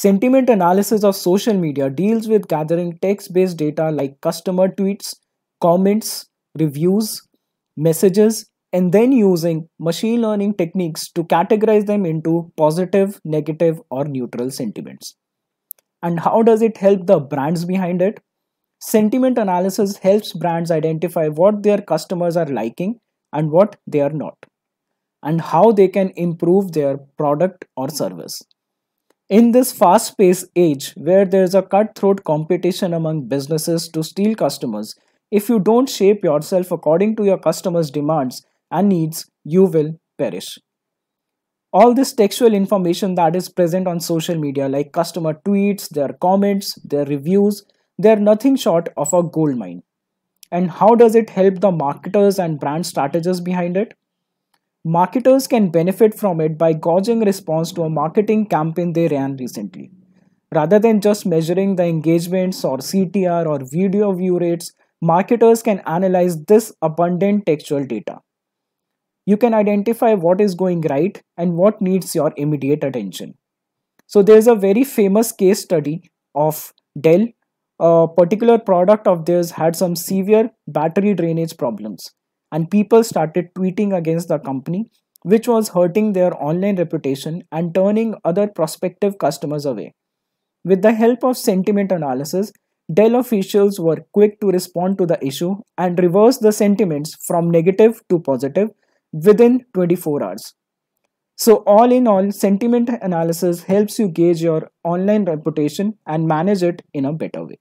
Sentiment analysis of social media deals with gathering text based data like customer tweets, comments, reviews, messages, and then using machine learning techniques to categorize them into positive, negative, or neutral sentiments. And how does it help the brands behind it? Sentiment analysis helps brands identify what their customers are liking and what they are not, and how they can improve their product or service. In this fast paced age where there's a cutthroat competition among businesses to steal customers, if you don't shape yourself according to your customers' demands and needs, you will perish. All this textual information that is present on social media, like customer tweets, their comments, their reviews, they're nothing short of a gold mine. And how does it help the marketers and brand strategists behind it? Marketers can benefit from it by gauging response to a marketing campaign they ran recently. Rather than just measuring the engagements or CTR or video view rates, marketers can analyze this abundant textual data. You can identify what is going right and what needs your immediate attention. So there's a very famous case study of Dell. A particular product of theirs had some severe battery drainage problems and people started tweeting against the company, which was hurting their online reputation and turning other prospective customers away. With the help of sentiment analysis, Dell officials were quick to respond to the issue and reverse the sentiments from negative to positive within 24 hours. So, all in all, sentiment analysis helps you gauge your online reputation and manage it in a better way.